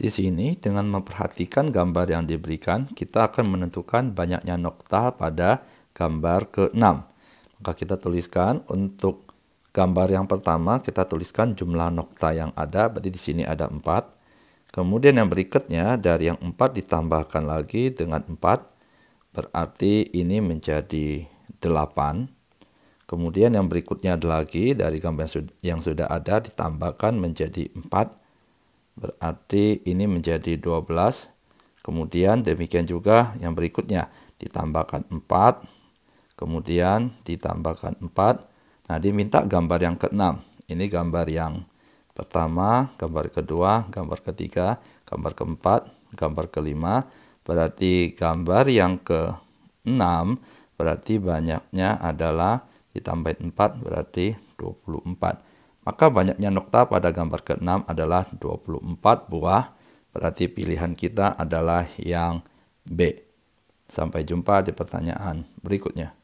Di sini, dengan memperhatikan gambar yang diberikan, kita akan menentukan banyaknya nokta pada gambar ke-6. Maka kita tuliskan untuk gambar yang pertama, kita tuliskan jumlah nokta yang ada, berarti di sini ada 4. Kemudian yang berikutnya, dari yang 4 ditambahkan lagi dengan 4, berarti ini menjadi 8. Kemudian yang berikutnya lagi, dari gambar yang sudah ada ditambahkan menjadi 4. Berarti ini menjadi 12. Kemudian demikian juga yang berikutnya. Ditambahkan 4. Kemudian ditambahkan 4. Nah diminta gambar yang keenam Ini gambar yang pertama, gambar kedua, gambar ketiga, gambar keempat, gambar kelima. Berarti gambar yang ke-6 berarti banyaknya adalah ditambah 4 berarti 24. Maka banyaknya nokta pada gambar ke-6 adalah 24 buah. Berarti pilihan kita adalah yang B. Sampai jumpa di pertanyaan berikutnya.